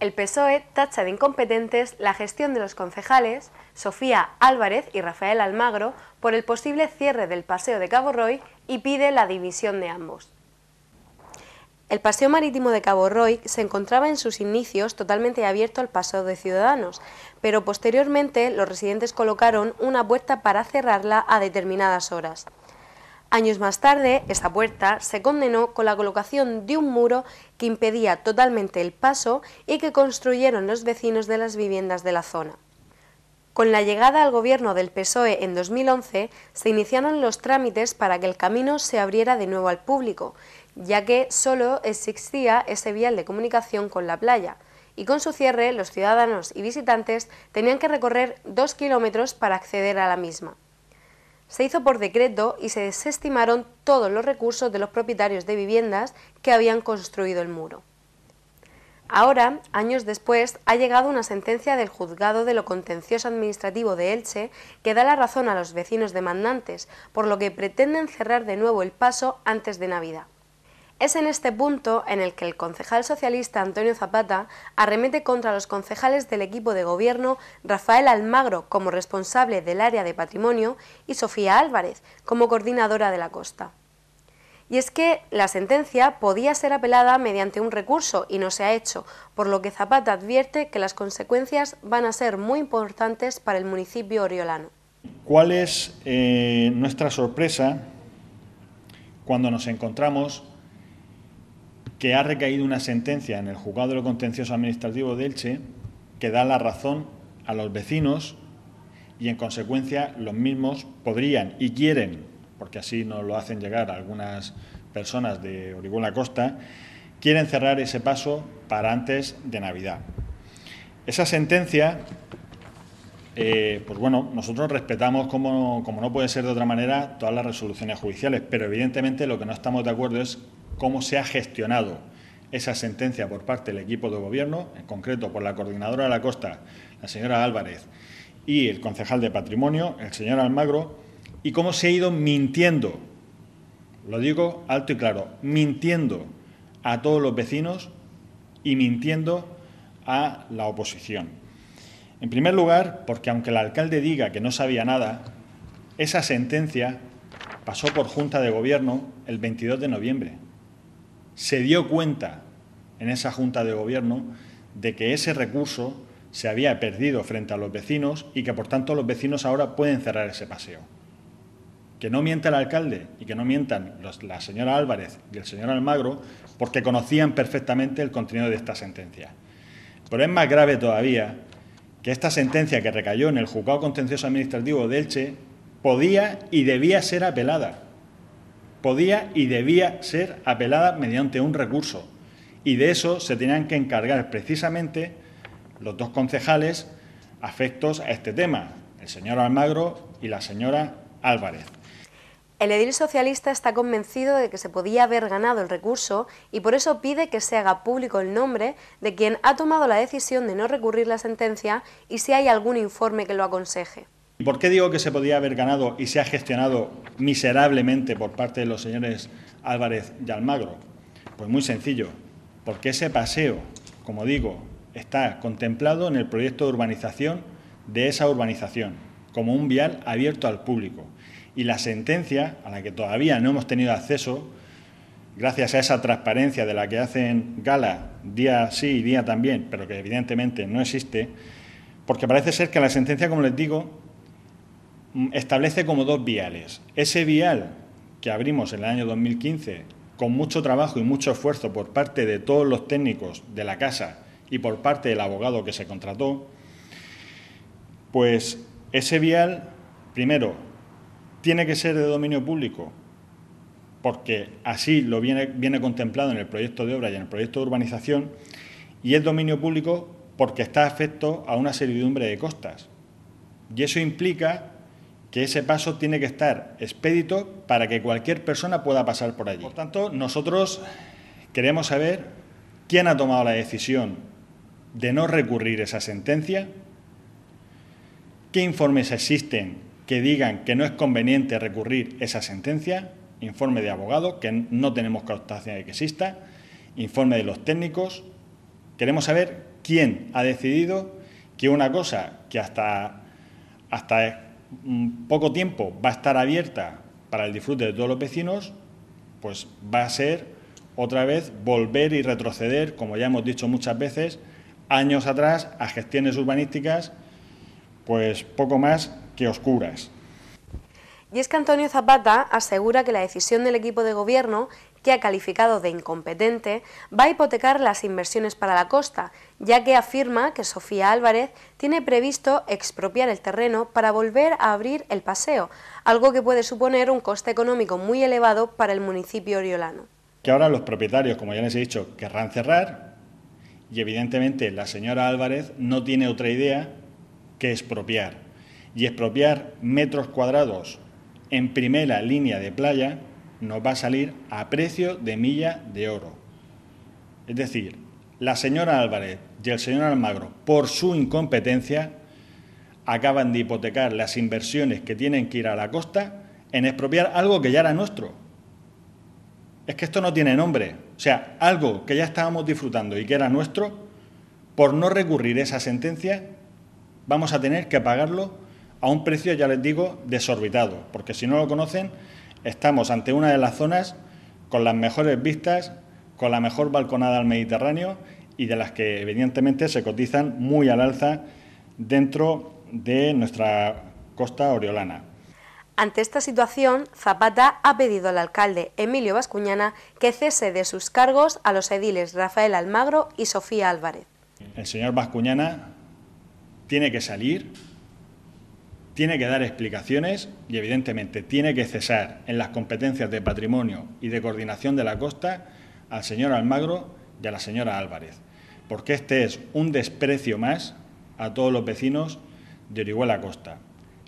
El PSOE tacha de incompetentes la gestión de los concejales Sofía Álvarez y Rafael Almagro por el posible cierre del paseo de Cabo Roy y pide la división de ambos. El paseo marítimo de Cabo Roy se encontraba en sus inicios totalmente abierto al paseo de ciudadanos, pero posteriormente los residentes colocaron una puerta para cerrarla a determinadas horas. Años más tarde, esa puerta se condenó con la colocación de un muro que impedía totalmente el paso y que construyeron los vecinos de las viviendas de la zona. Con la llegada al gobierno del PSOE en 2011, se iniciaron los trámites para que el camino se abriera de nuevo al público, ya que solo existía ese vial de comunicación con la playa, y con su cierre los ciudadanos y visitantes tenían que recorrer dos kilómetros para acceder a la misma se hizo por decreto y se desestimaron todos los recursos de los propietarios de viviendas que habían construido el muro. Ahora, años después, ha llegado una sentencia del Juzgado de lo Contencioso Administrativo de Elche que da la razón a los vecinos demandantes, por lo que pretenden cerrar de nuevo el paso antes de Navidad. Es en este punto en el que el concejal socialista Antonio Zapata arremete contra los concejales del equipo de gobierno Rafael Almagro como responsable del área de patrimonio y Sofía Álvarez como coordinadora de la costa. Y es que la sentencia podía ser apelada mediante un recurso y no se ha hecho, por lo que Zapata advierte que las consecuencias van a ser muy importantes para el municipio oriolano. ¿Cuál es eh, nuestra sorpresa cuando nos encontramos que ha recaído una sentencia en el juzgado de lo contencioso administrativo de Elche que da la razón a los vecinos y en consecuencia los mismos podrían y quieren, porque así nos lo hacen llegar algunas personas de Origón la Costa, quieren cerrar ese paso para antes de Navidad. Esa sentencia eh, pues bueno, nosotros respetamos, como no puede ser de otra manera, todas las resoluciones judiciales, pero evidentemente lo que no estamos de acuerdo es cómo se ha gestionado esa sentencia por parte del equipo de gobierno, en concreto por la coordinadora de la costa, la señora Álvarez, y el concejal de patrimonio, el señor Almagro, y cómo se ha ido mintiendo, lo digo alto y claro, mintiendo a todos los vecinos y mintiendo a la oposición. En primer lugar, porque aunque el alcalde diga que no sabía nada, esa sentencia pasó por Junta de Gobierno el 22 de noviembre. Se dio cuenta en esa Junta de Gobierno de que ese recurso se había perdido frente a los vecinos y que por tanto los vecinos ahora pueden cerrar ese paseo. Que no mienta el alcalde y que no mientan la señora Álvarez y el señor Almagro porque conocían perfectamente el contenido de esta sentencia. Pero es más grave todavía que esta sentencia que recayó en el Juzgado Contencioso Administrativo de Elche podía y debía ser apelada. Podía y debía ser apelada mediante un recurso. Y de eso se tenían que encargar precisamente los dos concejales afectos a este tema, el señor Almagro y la señora Álvarez. El edil socialista está convencido de que se podía haber ganado el recurso y por eso pide que se haga público el nombre de quien ha tomado la decisión de no recurrir la sentencia y si hay algún informe que lo aconseje. ¿Por qué digo que se podía haber ganado y se ha gestionado miserablemente por parte de los señores Álvarez y Almagro? Pues muy sencillo, porque ese paseo, como digo, está contemplado en el proyecto de urbanización de esa urbanización, como un vial abierto al público. Y la sentencia, a la que todavía no hemos tenido acceso, gracias a esa transparencia de la que hacen gala día sí y día también, pero que evidentemente no existe, porque parece ser que la sentencia, como les digo, mm, establece como dos viales. Ese vial que abrimos en el año 2015, con mucho trabajo y mucho esfuerzo por parte de todos los técnicos de la casa y por parte del abogado que se contrató, pues ese vial, primero, tiene que ser de dominio público, porque así lo viene, viene contemplado en el proyecto de obra y en el proyecto de urbanización, y es dominio público porque está afecto a una servidumbre de costas. Y eso implica que ese paso tiene que estar expedito para que cualquier persona pueda pasar por allí. Por tanto, nosotros queremos saber quién ha tomado la decisión de no recurrir esa sentencia, qué informes existen que digan que no es conveniente recurrir esa sentencia, informe de abogado que no tenemos constancia de que exista, informe de los técnicos. Queremos saber quién ha decidido que una cosa que hasta, hasta poco tiempo va a estar abierta para el disfrute de todos los vecinos, pues va a ser otra vez volver y retroceder, como ya hemos dicho muchas veces, años atrás a gestiones urbanísticas, pues poco más Qué oscuras. Y es que Antonio Zapata asegura que la decisión del equipo de gobierno, que ha calificado de incompetente, va a hipotecar las inversiones para la costa, ya que afirma que Sofía Álvarez tiene previsto expropiar el terreno para volver a abrir el paseo, algo que puede suponer un coste económico muy elevado para el municipio oriolano. Que ahora los propietarios, como ya les he dicho, querrán cerrar y evidentemente la señora Álvarez no tiene otra idea que expropiar y expropiar metros cuadrados en primera línea de playa nos va a salir a precio de milla de oro. Es decir, la señora Álvarez y el señor Almagro, por su incompetencia, acaban de hipotecar las inversiones que tienen que ir a la costa en expropiar algo que ya era nuestro. Es que esto no tiene nombre. O sea, algo que ya estábamos disfrutando y que era nuestro, por no recurrir esa sentencia, vamos a tener que pagarlo a un precio, ya les digo, desorbitado, porque si no lo conocen, estamos ante una de las zonas con las mejores vistas, con la mejor balconada al Mediterráneo y de las que evidentemente se cotizan muy al alza dentro de nuestra costa oriolana. Ante esta situación, Zapata ha pedido al alcalde Emilio Vascuñana que cese de sus cargos a los ediles Rafael Almagro y Sofía Álvarez. El señor Vascuñana tiene que salir tiene que dar explicaciones y, evidentemente, tiene que cesar en las competencias de patrimonio y de coordinación de la costa al señor Almagro y a la señora Álvarez, porque este es un desprecio más a todos los vecinos de Orihuela Costa.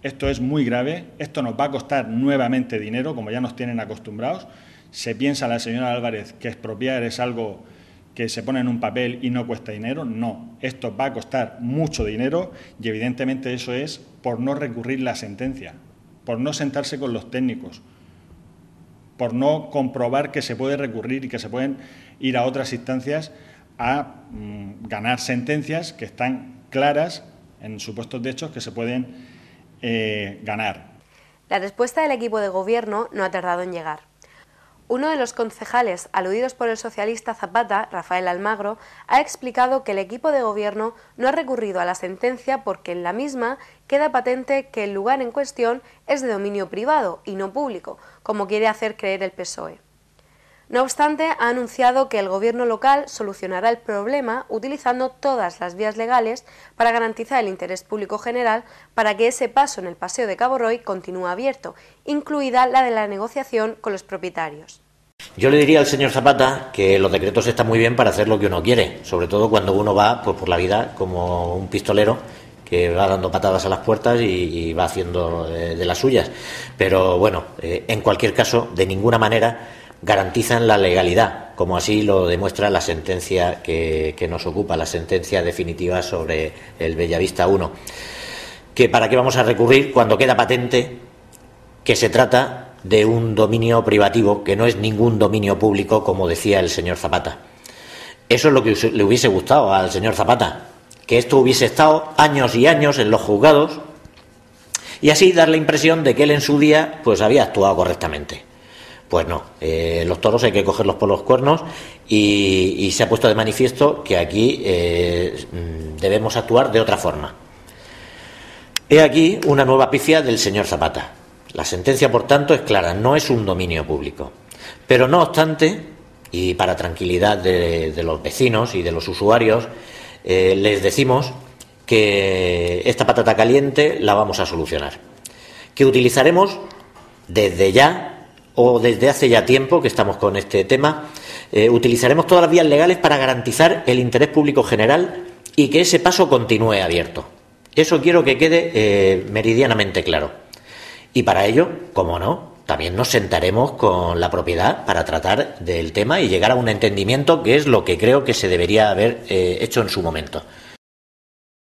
Esto es muy grave, esto nos va a costar nuevamente dinero, como ya nos tienen acostumbrados. Se piensa la señora Álvarez que expropiar es algo que se pone en un papel y no cuesta dinero. No, esto va a costar mucho dinero y evidentemente eso es por no recurrir la sentencia, por no sentarse con los técnicos, por no comprobar que se puede recurrir y que se pueden ir a otras instancias a mm, ganar sentencias que están claras en supuestos de hechos que se pueden eh, ganar. La respuesta del equipo de gobierno no ha tardado en llegar. Uno de los concejales aludidos por el socialista Zapata, Rafael Almagro, ha explicado que el equipo de gobierno no ha recurrido a la sentencia porque en la misma queda patente que el lugar en cuestión es de dominio privado y no público, como quiere hacer creer el PSOE. No obstante, ha anunciado que el gobierno local solucionará el problema utilizando todas las vías legales para garantizar el interés público general para que ese paso en el Paseo de Cabo Roy continúe abierto, incluida la de la negociación con los propietarios. Yo le diría al señor Zapata que los decretos están muy bien para hacer lo que uno quiere, sobre todo cuando uno va pues, por la vida como un pistolero que va dando patadas a las puertas y, va haciendo eh, de las suyas. Pero bueno, eh, en cualquier caso, de ninguna manera garantizan la legalidad, como así lo demuestra la sentencia que, nos ocupa, la sentencia definitiva sobre el Bellavista 1. Que para qué vamos a recurrir cuando queda patente que se trata de un dominio privativo, que no es ningún dominio público, como decía el señor Zapata. Eso es lo que le hubiese gustado al señor Zapata, que esto hubiese estado años y años en los juzgados y así dar la impresión de que él en su día pues había actuado correctamente. Pues no, eh, los toros hay que cogerlos por los cuernos y, se ha puesto de manifiesto que aquí eh, mm, debemos actuar de otra forma. He aquí una nueva pifia del señor Zapata. La sentencia, por tanto, es clara, no es un dominio público. Pero no obstante, y para tranquilidad de, los vecinos y de los usuarios, eh, les decimos que esta patata caliente la vamos a solucionar. Que utilizaremos desde ya o desde hace ya tiempo que estamos con este tema, eh, utilizaremos todas las vías legales para garantizar el interés público general y que ese paso continúe abierto. Eso quiero que quede eh, meridianamente claro. Y para ello, como no, también nos sentaremos con la propiedad para tratar del tema y llegar a un entendimiento que es lo que creo que se debería haber eh, hecho en su momento.